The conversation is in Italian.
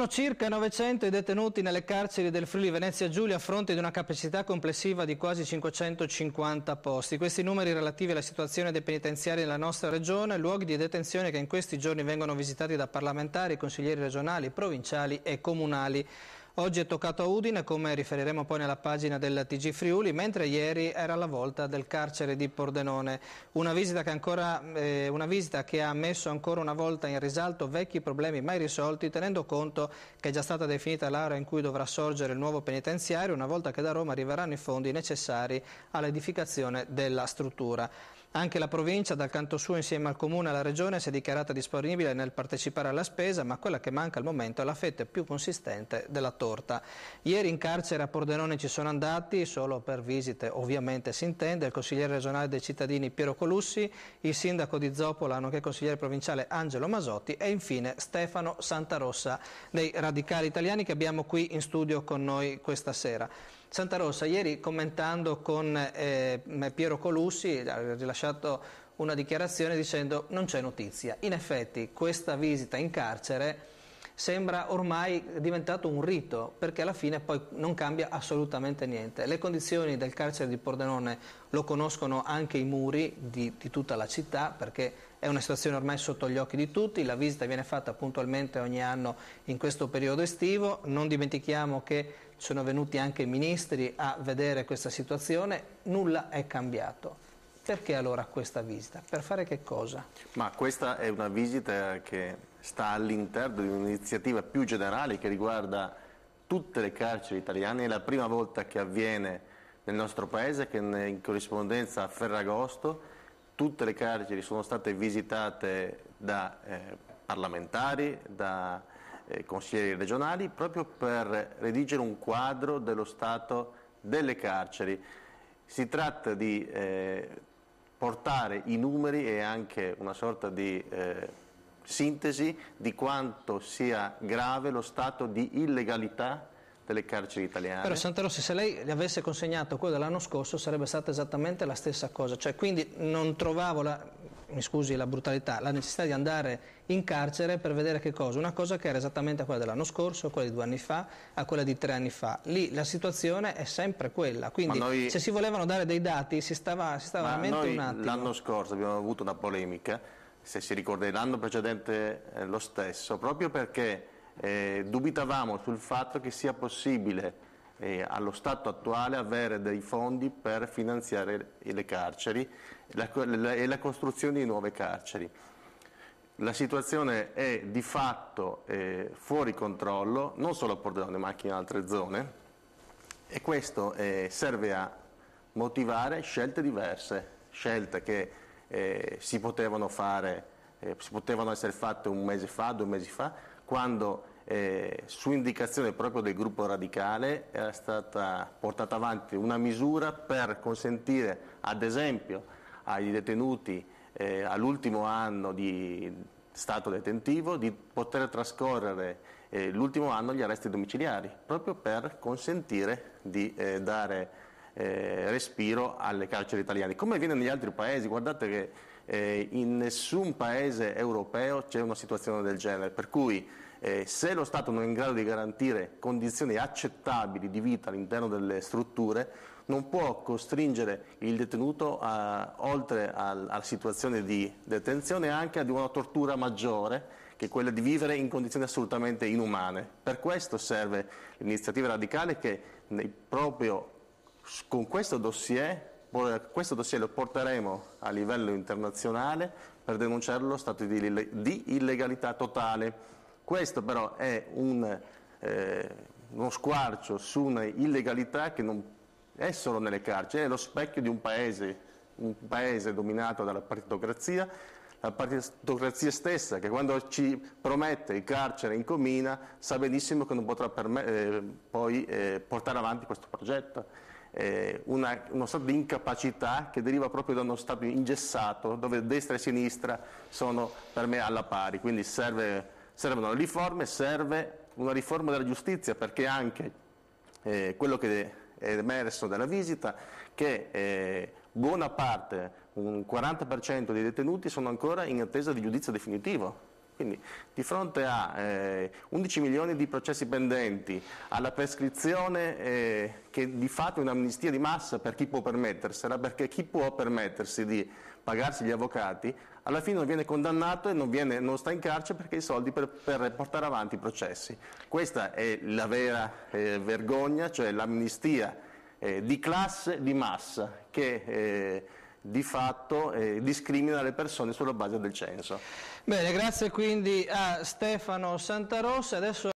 Sono circa 900 i detenuti nelle carceri del Friuli Venezia Giulia a fronte di una capacità complessiva di quasi 550 posti. Questi numeri relativi alla situazione dei penitenziari nella nostra regione, luoghi di detenzione che in questi giorni vengono visitati da parlamentari, consiglieri regionali, provinciali e comunali. Oggi è toccato a Udine, come riferiremo poi nella pagina del TG Friuli, mentre ieri era la volta del carcere di Pordenone. Una visita che, ancora, eh, una visita che ha messo ancora una volta in risalto vecchi problemi mai risolti, tenendo conto che è già stata definita l'area in cui dovrà sorgere il nuovo penitenziario, una volta che da Roma arriveranno i fondi necessari all'edificazione della struttura. Anche la provincia, dal canto suo, insieme al comune e alla regione, si è dichiarata disponibile nel partecipare alla spesa, ma quella che manca al momento è la fetta più consistente della torta. Ieri in carcere a Pordenone ci sono andati, solo per visite ovviamente si intende, il consigliere regionale dei cittadini Piero Colussi, il sindaco di Zopola, nonché consigliere provinciale Angelo Masotti e infine Stefano Santarossa dei Radicali Italiani che abbiamo qui in studio con noi questa sera. Santa Rosa, ieri commentando con eh, Piero Colussi, eh, ha rilasciato una dichiarazione dicendo non c'è notizia. In effetti questa visita in carcere sembra ormai diventato un rito, perché alla fine poi non cambia assolutamente niente. Le condizioni del carcere di Pordenone lo conoscono anche i muri di, di, tutta la città, perché è una situazione ormai sotto gli occhi di tutti, la visita viene fatta puntualmente ogni anno in questo periodo estivo, non dimentichiamo che sono venuti anche i ministri a vedere questa situazione, nulla è cambiato. Perché allora questa visita? Per fare che cosa? Ma questa è una visita che sta all'interno di un'iniziativa più generale che riguarda tutte le carceri italiane, è la prima volta che avviene nel nostro paese che in corrispondenza a Ferragosto tutte le carceri sono state visitate da eh, parlamentari, da eh, consiglieri regionali proprio per redigere un quadro dello stato delle carceri. Si tratta di eh, portare i numeri e anche una sorta di eh, sintesi di quanto sia grave lo stato di illegalità delle carceri italiane. Però Santa se lei le avesse consegnato quello dell'anno scorso sarebbe stata esattamente la stessa cosa, cioè quindi non trovavo la, mi scusi la brutalità, la necessità di andare in carcere per vedere che cosa, una cosa che era esattamente quella dell'anno scorso, quella di due anni fa, a quella di tre anni fa. Lì la situazione è sempre quella, quindi noi, se si volevano dare dei dati si stava, si stava veramente un attimo. L'anno scorso abbiamo avuto una polemica, se si ricorda l'anno precedente eh, lo stesso, proprio perché eh, dubitavamo sul fatto che sia possibile eh, allo stato attuale avere dei fondi per finanziare le carceri la, la, e la costruzione di nuove carceri. La situazione è di fatto eh, fuori controllo, non solo a Pordenone ma anche in altre zone e questo eh, serve a motivare scelte diverse, scelte che eh, si potevano fare, eh, si potevano essere fatte un mese fa, due mesi fa, quando eh, su indicazione proprio del gruppo radicale era stata portata avanti una misura per consentire ad esempio ai detenuti eh, all'ultimo anno di stato detentivo di poter trascorrere eh, l'ultimo anno gli arresti domiciliari proprio per consentire di eh, dare eh, respiro alle carceri italiane come avviene negli altri paesi guardate che eh, in nessun paese europeo c'è una situazione del genere per cui eh, se lo Stato non è in grado di garantire condizioni accettabili di vita all'interno delle strutture, non può costringere il detenuto, a, oltre alla situazione di detenzione, anche ad una tortura maggiore che è quella di vivere in condizioni assolutamente inumane. Per questo serve l'iniziativa radicale che proprio con questo dossier, questo dossier lo porteremo a livello internazionale per denunciare lo stato di illegalità totale questo però è un, eh, uno squarcio su un'illegalità che non è solo nelle carceri, è lo specchio di un paese, un paese dominato dalla partitocrazia, la partitocrazia stessa che quando ci promette il carcere in comina sa benissimo che non potrà eh, poi eh, portare avanti questo progetto. Eh, una, uno stato di incapacità che deriva proprio da uno stato ingessato dove destra e sinistra sono per me alla pari, quindi serve servono una riforma serve una riforma della giustizia perché anche eh, quello che è emerso dalla visita che eh, buona parte, un 40% dei detenuti sono ancora in attesa di giudizio definitivo quindi di fronte a eh, 11 milioni di processi pendenti, alla prescrizione eh, che di fatto è un'amnistia di massa per chi può permettersela, perché chi può permettersi di pagarsi gli avvocati, alla fine non viene condannato e non, viene, non sta in carcere perché ha i soldi per, per, portare avanti i processi. Questa è la vera eh, vergogna, cioè l'amnistia eh, di classe, di massa, che eh, di fatto eh, discrimina le persone sulla base del censo. Bene, grazie quindi a Stefano Santarossa. Adesso